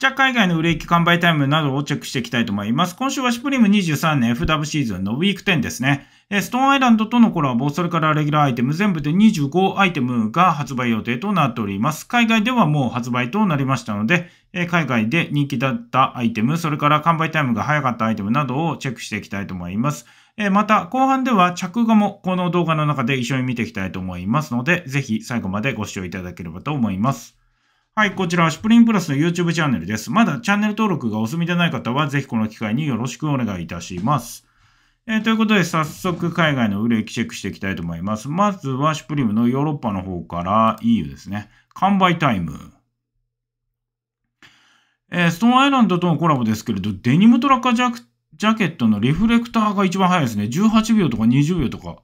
じゃあ海外の売れ行き完売タイムなどをチェックしていきたいと思います。今週はシプリム23年 FW シーズンのウィーク10ですね。ストーンアイランドとのコラボ、それからレギュラーアイテム全部で25アイテムが発売予定となっております。海外ではもう発売となりましたので、海外で人気だったアイテム、それから完売タイムが早かったアイテムなどをチェックしていきたいと思います。また、後半では着画もこの動画の中で一緒に見ていきたいと思いますので、ぜひ最後までご視聴いただければと思います。はい、こちらはシュプリンプラスの YouTube チャンネルです。まだチャンネル登録がお済みでない方は、ぜひこの機会によろしくお願いいたします。えー、ということで、早速海外の売れ行きチェックしていきたいと思います。まずは、シュプリームのヨーロッパの方から EU ですね。完売タイム。えー、ストーンアイランドとのコラボですけれど、デニムトラッカージャケットのリフレクターが一番早いですね。18秒とか20秒とか。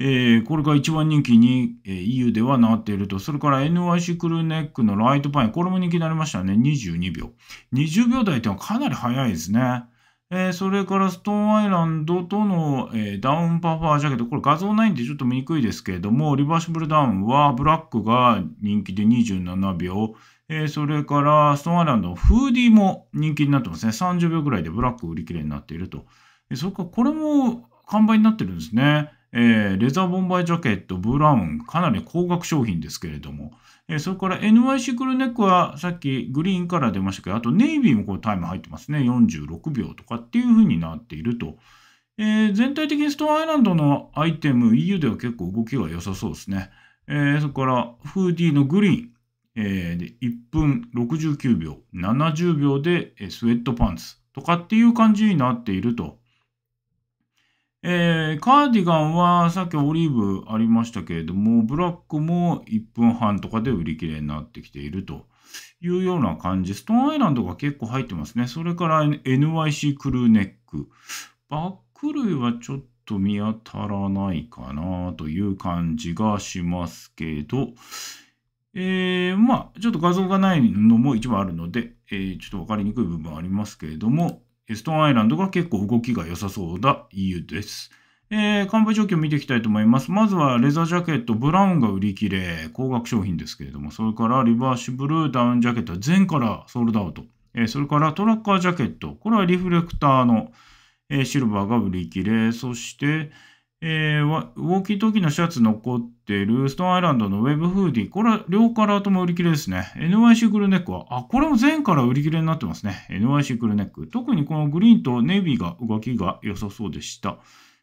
えー、これが一番人気に、えー、EU ではなっていると。それから NYC クルーネックのライトパイン。これも人気になりましたね。22秒。20秒台ってのはかなり早いですね。えー、それからストーンアイランドとの、えー、ダウンパファージャケット。これ画像ないんでちょっと見にくいですけれども、リバーシブルダウンはブラックが人気で27秒。えー、それからストーンアイランドのフーディーも人気になってますね。30秒ぐらいでブラック売り切れになっていると。えそれからこれも完売になってるんですね。えー、レザーボンバイジャケット、ブラウン、かなり高額商品ですけれども、えー、それから NYC クルネックはさっきグリーンカラー出ましたけど、あとネイビーもこうタイム入ってますね。46秒とかっていう風になっていると。えー、全体的にストーンアイランドのアイテム、EU では結構動きが良さそうですね。えそれからフーディーのグリーン、えで1分69秒、70秒でスウェットパンツとかっていう感じになっていると。えー、カーディガンはさっきオリーブありましたけれども、ブラックも1分半とかで売り切れになってきているというような感じ。ストーンアイランドが結構入ってますね。それから NYC クルーネック。バック類はちょっと見当たらないかなという感じがしますけど、えー、まあ、ちょっと画像がないのも一部あるので、えー、ちょっとわかりにくい部分ありますけれども、エストンアイランドが結構動きが良さそうだ EU です。えー、完売状況を見ていきたいと思います。まずはレザージャケット、ブラウンが売り切れ、高額商品ですけれども、それからリバーシブルダウンジャケットは全からソールドアウト。えー、それからトラッカージャケット、これはリフレクターの、えー、シルバーが売り切れ、そして、えー、ウォーキートキのシャツ残ってる、ストーンアイランドのウェブフーディ。これは両カラーとも売り切れですね。NYC クルネックは、あ、これも全から売り切れになってますね。NYC クルネック。特にこのグリーンとネイビーが動きが良さそうでした。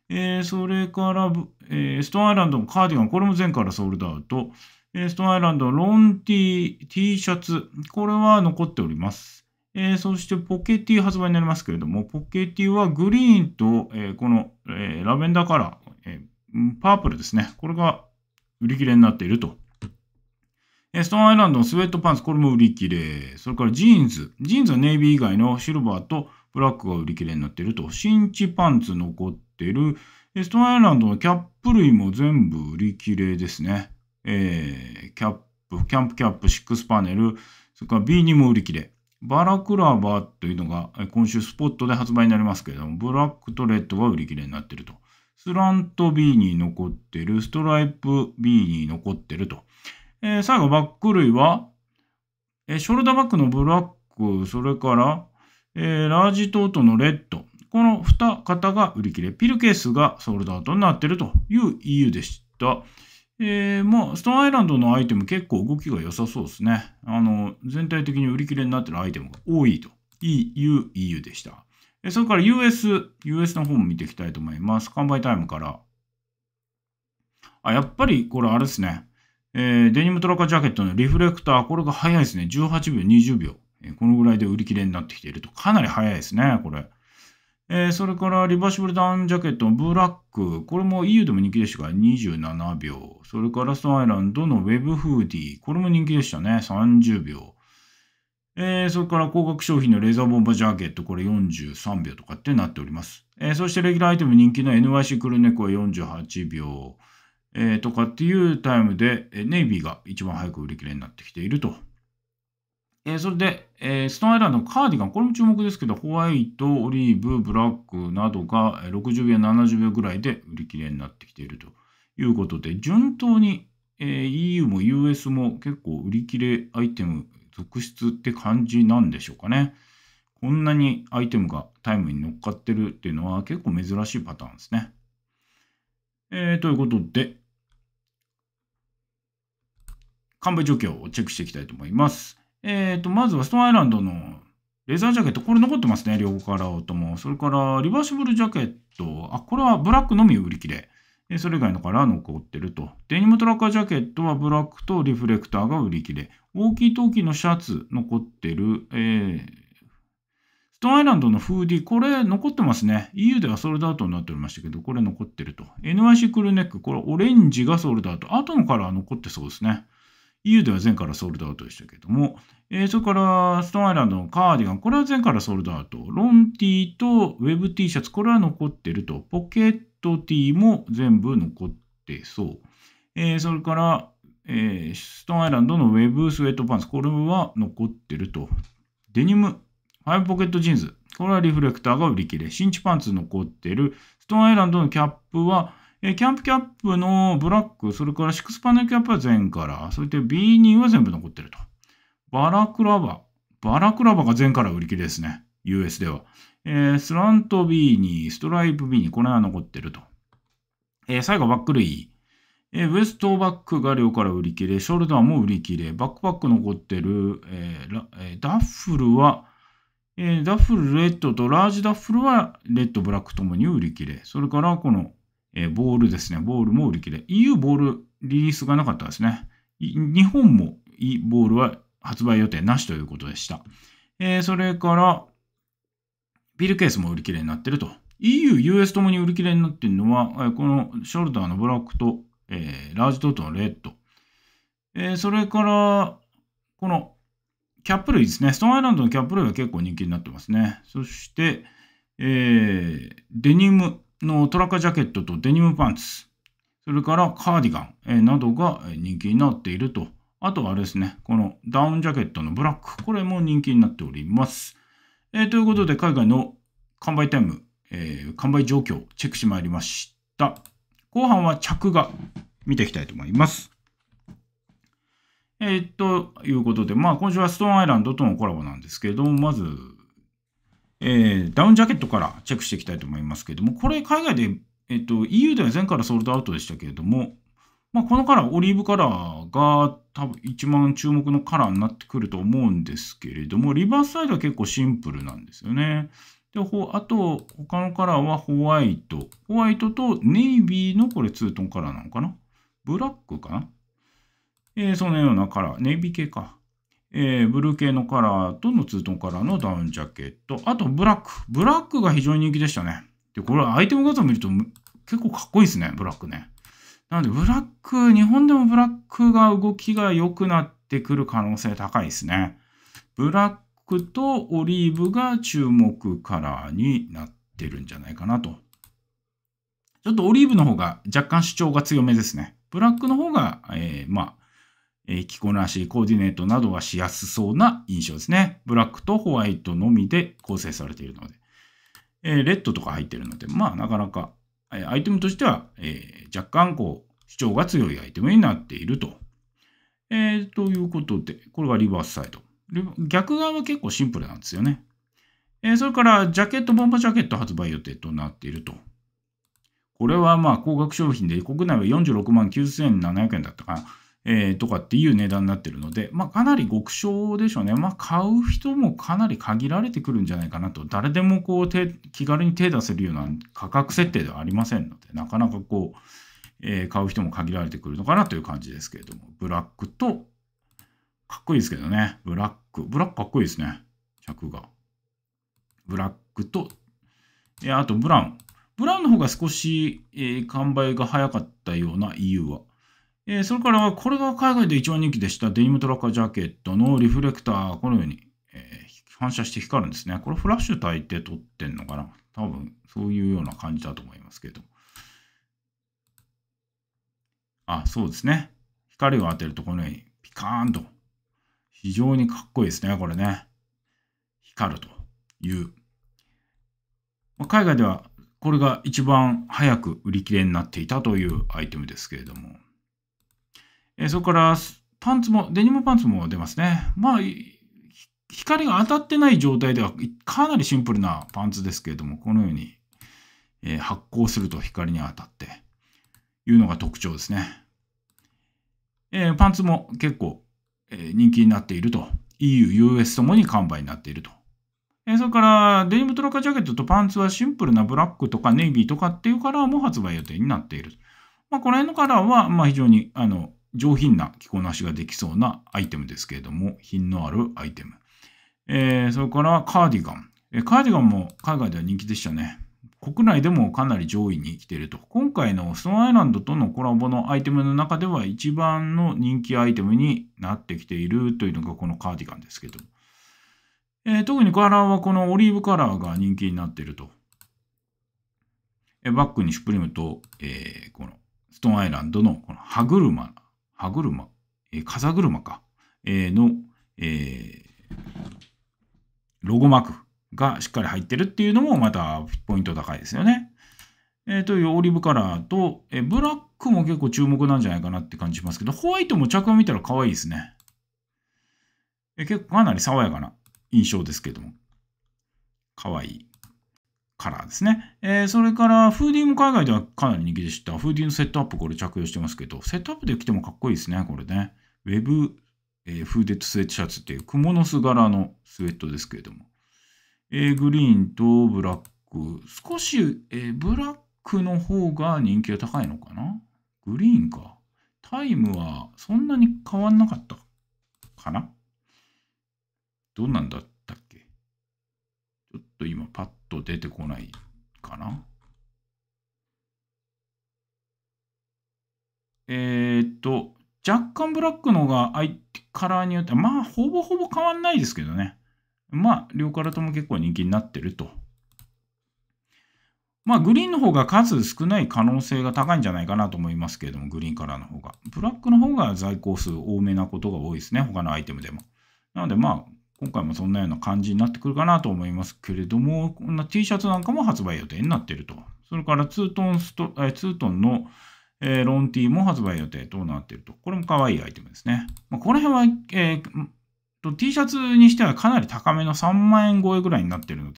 えー、それから、えー、ストーンアイランドのカーディガン。これも全からソールドアウト。えー、ストーンアイランドのロンティー、T シャツ。これは残っております。えー、そしてポケティ発売になりますけれども、ポケティはグリーンと、えー、この、えー、ラベンダーカラー、えパープルですね。これが売り切れになっていると。えストーンアイランドのスウェットパンツ、これも売り切れ。それからジーンズ。ジーンズはネイビー以外のシルバーとブラックが売り切れになっていると。新地パンツ残ってる。えストーンアイランドのキャップ類も全部売り切れですね。えキャップ、キャンプキャップ、シックスパネル、それから B2 も売り切れ。バラクラバというのが今週スポットで発売になりますけれども、ブラックとレッドは売り切れになってると。スラント B に残ってる、ストライプ B に残ってると。えー、最後、バック類は、えー、ショルダーバックのブラック、それから、えー、ラージトートのレッド。この2型が売り切れ、ピルケースがソールドアウトになってるという EU でした。えー、まあ、ストーンアイランドのアイテム結構動きが良さそうですね。あの、全体的に売り切れになってるアイテムが多いと。EU、EU でした。えそれから US、US の方も見ていきたいと思います。完売タイムから。あ、やっぱりこれあれですね。えー、デニムトラカジャケットのリフレクター、これが早いですね。18秒、20秒。えー、このぐらいで売り切れになってきていると。かなり早いですね、これ。えー、それからリバーシブルダウンジャケットのブラック。これも EU でも人気でしたから27秒。それからストアイランドのウェブフーディー。これも人気でしたね。30秒。えー、それから高額商品のレーザーボンバージャケット。これ43秒とかってなっております。えー、そしてレギュラーアイテム人気の NYC クルネコは48秒。えとかっていうタイムで、ネイビーが一番早く売り切れになってきているとえー、それで、えー、ストーンアイランドのカーディガン、これも注目ですけど、ホワイト、オリーブ、ブラックなどが60秒、70秒ぐらいで売り切れになってきているということで、順当に、えー、EU も US も結構売り切れアイテム続出って感じなんでしょうかね。こんなにアイテムがタイムに乗っかってるっていうのは結構珍しいパターンですね。えー、ということで、完売状況をチェックしていきたいと思います。えっ、ー、と、まずはストーンアイランドのレザージャケット、これ残ってますね、両カラーとも。それから、リバーシブルジャケット、あ、これはブラックのみ売り切れ。えそれ以外のカラー残ってると。デニムトラッカージャケットはブラックとリフレクターが売り切れ。大きい陶器のシャツ残ってる。えー、ストーンアイランドのフーディこれ残ってますね。EU ではソールドアウトになっておりましたけど、これ残ってると。NYC クルネック、これオレンジがソールドアウト。後のカラー残ってそうですね。EU では前からソールドアウトでしたけども、えー、それからストーンアイランドのカーディガン、これは前からソールドアウト、ロンティーとウェブ T シャツ、これは残ってると、ポケットティーも全部残ってそう。えー、それから、えー、ストーンアイランドのウェブスウェットパンツ、これは残ってると。デニム、ファイブポケットジーンズ、これはリフレクターが売り切れ。新地パンツ残ってる。ストーンアイランドのキャップは、えー、キャンプキャップのブラック、それからシックスパネルキャップは全から、それで B2 は全部残ってると。バラクラバ。バラクラバが全から売り切れですね。US では。えー、スラント B2、ストライプ B2、これは残ってると。えー、最後、バック類。えー、ウエストバックが両から売り切れ、ショルダーも売り切れ、バックパック残ってる、えーえー、ダッフルは、えー、ダッフルレッドとラージダッフルはレッド、ブラックともに売り切れ。それからこのえー、ボールですね。ボールも売り切れ。EU ボールリリースがなかったですね。日本も E ボールは発売予定なしということでした。えー、それから、ビルケースも売り切れになってると。EU、US ともに売り切れになってるのは、このショルダーのブラックと、えー、ラージトートのレッド。えー、それから、このキャップ類ですね。ストーンアイランドのキャップ類は結構人気になってますね。そして、えー、デニムのトラカジャケットとデニムパンツ、それからカーディガン、えなどが人気になっていると。あとはあれですね、このダウンジャケットのブラック、これも人気になっております。えー、ということで、海外の完売タイム、えー、完売状況、チェックしてまいりました。後半は着画、見ていきたいと思います。えー、ということで、まあ、今週はストーンアイランドとのコラボなんですけれども、まず、えー、ダウンジャケットからチェックしていきたいと思いますけれども、これ海外で、えっと、EU では前からソールドアウトでしたけれども、まあ、このカラー、オリーブカラーが多分一番注目のカラーになってくると思うんですけれども、リバーサイドは結構シンプルなんですよね。で、あと、他のカラーはホワイト。ホワイトとネイビーのこれツートンカラーなのかなブラックかなえー、そのようなカラー。ネイビー系か。えー、ブルー系のカラーとのツートンカラーのダウンジャケット。あと、ブラック。ブラックが非常に人気でしたね。で、これアイテム画像見ると結構かっこいいですね、ブラックね。なので、ブラック、日本でもブラックが動きが良くなってくる可能性高いですね。ブラックとオリーブが注目カラーになってるんじゃないかなと。ちょっとオリーブの方が若干主張が強めですね。ブラックの方が、えー、まあ、え着こなし、コーディネートなどがしやすそうな印象ですね。ブラックとホワイトのみで構成されているので。えレッドとか入ってるので、まあなかなか、えアイテムとしては、え若干こう、主張が強いアイテムになっていると。えー、ということで、これがリバースサイド。逆側は結構シンプルなんですよね。えー、それから、ジャケット、ボンバージャケット発売予定となっていると。これはまあ、高額商品で、国内は46万9700円だったかな。えー、とかっていう値段になってるので、まあ、かなり極小でしょうね。まあ、買う人もかなり限られてくるんじゃないかなと。誰でもこう手、気軽に手出せるような価格設定ではありませんので、なかなかこう、えー、買う人も限られてくるのかなという感じですけれども、ブラックと、かっこいいですけどね。ブラック。ブラックかっこいいですね。尺が。ブラックと、えー、あとブラウン。ブラウンの方が少し、えー、完売が早かったような EU は。えー、それから、これが海外で一番人気でしたデニムトラッカージャケットのリフレクター、このように、えー、反射して光るんですね。これフラッシュ焚いて撮ってんのかな多分、そういうような感じだと思いますけど。あ、そうですね。光を当てるとこのようにピカーンと。非常にかっこいいですね、これね。光るという。ま海外ではこれが一番早く売り切れになっていたというアイテムですけれども。えー、それから、パンツも、デニムパンツも出ますね。まあ、光が当たってない状態ではかなりシンプルなパンツですけれども、このように、えー、発光すると光に当たっていうのが特徴ですね。えー、パンツも結構、えー、人気になっていると。EU、US ともに完売になっていると。えそれから、デニムトラカジャケットとパンツはシンプルなブラックとかネイビーとかっていうカラーも発売予定になっている。まあ、この辺のカラーは、まあ、非常に、あの、上品な着こなしができそうなアイテムですけれども、品のあるアイテム。えー、それからカーディガン。えー、カーディガンも海外では人気でしたね。国内でもかなり上位に来ていると。今回のストーンアイランドとのコラボのアイテムの中では一番の人気アイテムになってきているというのがこのカーディガンですけども。えー、特にカラーはこのオリーブカラーが人気になっていると。えー、バックにシュプリムと、えー、このストーンアイランドのこの歯車歯車、えー、風車か、えー、の、えー、ロゴマークがしっかり入ってるっていうのもまたポイント高いですよね。えー、というオリーブカラーと、えブラックも結構注目なんじゃないかなって感じしますけど、ホワイトも着用見たら可愛いですね。え結構かなり爽やかな印象ですけども。可愛い。カラーですね。えー、それから、フーディーも海外ではかなり人気でした。フーディーのセットアップ、これ着用してますけど、セットアップで着てもかっこいいですね、これね。ウェブ、えー、フーデッドスウェットシャツっていう、蜘蛛の巣柄のスウェットですけれども。えー、グリーンとブラック。少し、えー、ブラックの方が人気が高いのかなグリーンか。タイムはそんなに変わんなかったかなどうなんだと今パッと出てこないかな。えー、っと、若干ブラックのが相カラーによって、まあ、ほぼほぼ変わんないですけどね。まあ、両カラとも結構人気になってると。まあ、グリーンの方が数少ない可能性が高いんじゃないかなと思いますけれども、グリーンカラーの方が。ブラックの方が在庫数多めなことが多いですね。他のアイテムでも。なので、まあ、今回もそんなような感じになってくるかなと思いますけれども、こんな T シャツなんかも発売予定になっていると。それからツートンスト、えツートンの、えー、ロン T も発売予定となっていると。これも可愛いアイテムですね。まあ、この辺は、えー T シャツにしてはかなり高めの3万円超えぐらいになっているので、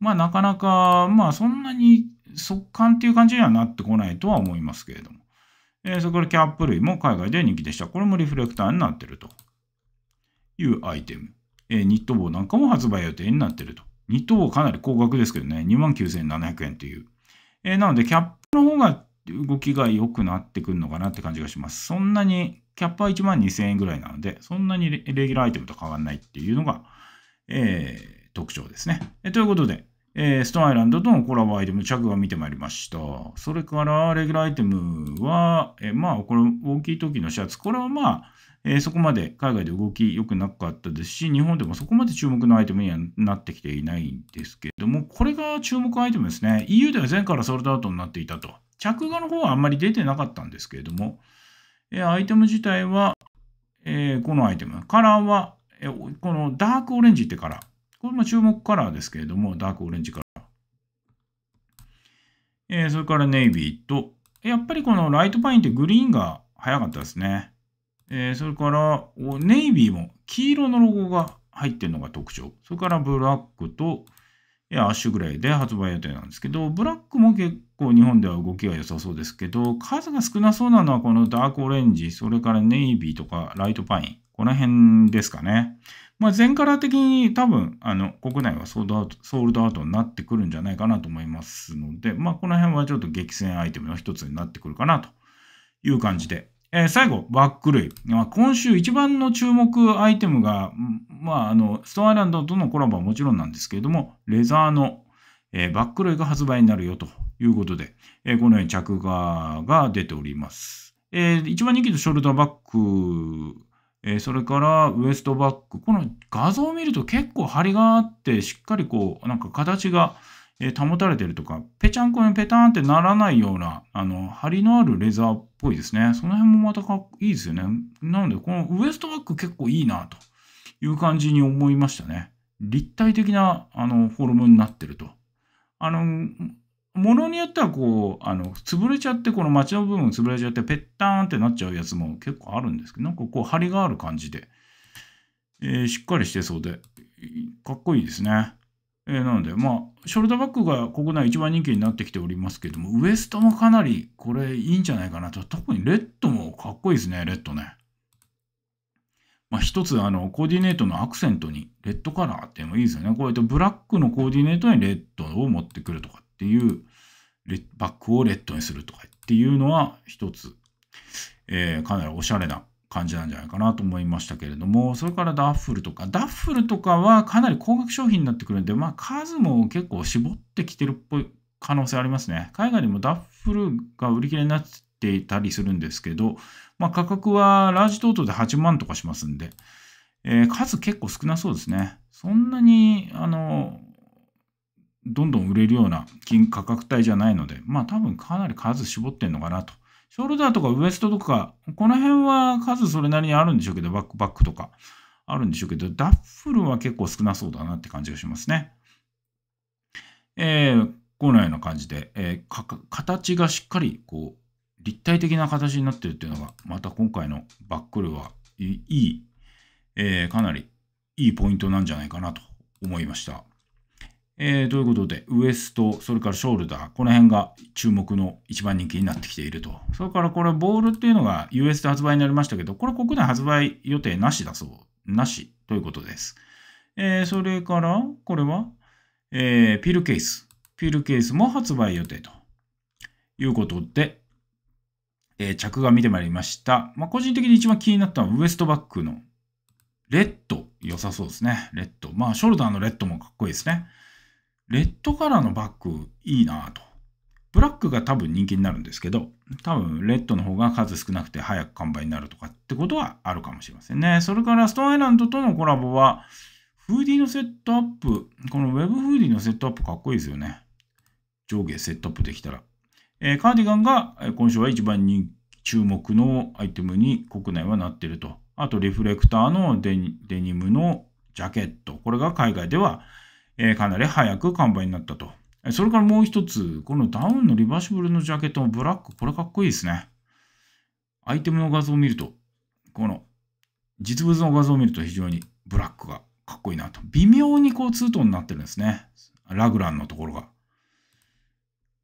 まあなかなか、まあそんなに速乾っていう感じにはなってこないとは思いますけれども。えー、それからキャップ類も海外で人気でした。これもリフレクターになっているというアイテム。えニット帽なんかも発売予定になってると。ニット帽かなり高額ですけどね、29,700円という。えー、なので、キャップの方が動きが良くなってくるのかなって感じがします。そんなに、キャップは1万2000円ぐらいなので、そんなにレギュラーアイテムと変わらないっていうのが、えー、特徴ですね。えー、ということで、えー、ストーンアイランドとのコラボアイテム、着が見てまいりました。それから、レギュラーアイテムは、えー、まあ、これ、大きい時のシャツ。これはまあ、えー、そこまで海外で動き良くなかったですし、日本でもそこまで注目のアイテムにはなってきていないんですけれども、これが注目アイテムですね。EU では前からソールドアウトになっていたと。着画の方はあんまり出てなかったんですけれども、えー、アイテム自体は、えー、このアイテム。カラーは、えー、このダークオレンジってカラー。これも注目カラーですけれども、ダークオレンジカラー。えー、それからネイビーと、やっぱりこのライトパインってグリーンが早かったですね。えー、それからネイビーも黄色のロゴが入ってるのが特徴。それからブラックとアッシュグレーで発売予定なんですけど、ブラックも結構日本では動きが良さそうですけど、数が少なそうなのはこのダークオレンジ、それからネイビーとかライトパイン、この辺ですかね。まあ、全カラー的に多分、あの、国内はソードアウト、ソールドアウトになってくるんじゃないかなと思いますので、まあ、この辺はちょっと激戦アイテムの一つになってくるかなという感じでえー、最後、バック類。まあ、今週一番の注目アイテムが、まあ、あの、ストアイランドとのコラボはもちろんなんですけれども、レザーの、えー、バック類が発売になるよということで、えー、このように着画が出ております。えー、一番人気のショルダーバッグ、えそれからウエストバッグ。この画像を見ると結構張りがあって、しっかりこう、なんか形が、で保たれてるとか、ぺちゃんこにぺたんってならないような、あの、張りのあるレザーっぽいですね。その辺もまたかっいいですよね。なので、このウエストバッグ結構いいなという感じに思いましたね。立体的なあのフォルムになってると。あの、ものによってはこう、あの、潰れちゃって、この街の部分潰れちゃって、ぺったーんってなっちゃうやつも結構あるんですけど、なんかこう、張りがある感じで、えー、しっかりしてそうで、かっこいいですね。えー、なので、まあ、ショルダーバッグが国内一番人気になってきておりますけども、ウエストもかなりこれいいんじゃないかなと。特にレッドもかっこいいですね、レッドね。まあ、一つ、あの、コーディネートのアクセントに、レッドカラーっていうのもいいですよね。こうやってブラックのコーディネートにレッドを持ってくるとかっていう、バッグをレッドにするとかっていうのは一つ、えー、かなりおしゃれな感じなんじゃないかなと思いましたけれども、それからダッフルとか、ダッフルとかはかなり高額商品になってくるんで、まあ数も結構絞ってきてるっぽい可能性ありますね。海外でもダッフルが売り切れになっていたりするんですけど、まあ価格はラージトートで8万とかしますんで、えー、数結構少なそうですね。そんなに、あの、どんどん売れるような金価格帯じゃないので、まあ多分かなり数絞ってんのかなとショルダーとかウエストとか、この辺は数それなりにあるんでしょうけど、バックパックとかあるんでしょうけど、ダッフルは結構少なそうだなって感じがしますね。えー、このような感じで、えー、形がしっかりこう立体的な形になってるっていうのが、また今回のバックルはいい、えー、かなりいいポイントなんじゃないかなと思いました。えー、ということで、ウエスト、それからショルダー、この辺が注目の一番人気になってきていると。それからこれ、ボールっていうのが US で発売になりましたけど、これ国内発売予定なしだそう。なしということです。えー、それから、これは、えー、ピルケース。ピルケースも発売予定ということで、えー、着が見てまいりました。まあ、個人的に一番気になったのはウエストバックのレッド。良さそうですね。レッド。まあ、ショルダーのレッドもかっこいいですね。レッドカラーのバッグいいなと。ブラックが多分人気になるんですけど、多分レッドの方が数少なくて早く完売になるとかってことはあるかもしれませんね。それからストーンアイランドとのコラボは、フーディのセットアップ、このウェブフーディのセットアップかっこいいですよね。上下セットアップできたら。えー、カーディガンが今週は一番人注目のアイテムに国内はなっていると。あと、リフレクターのデニムのジャケット。これが海外ではえー、かなり早く完売になったと。それからもう一つ、このダウンのリバーシブルのジャケットのブラック、これかっこいいですね。アイテムの画像を見ると、この実物の画像を見ると非常にブラックがかっこいいなと。微妙にこうツートンになってるんですね。ラグランのところが。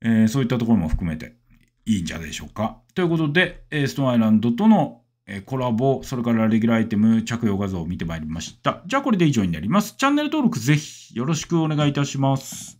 えー、そういったところも含めていいんじゃないでしょうか。ということで、ストーンアイランドとのえコラボ、それからレギュラーアイテム、着用画像を見てまいりました。じゃあこれで以上になります。チャンネル登録ぜひよろしくお願いいたします。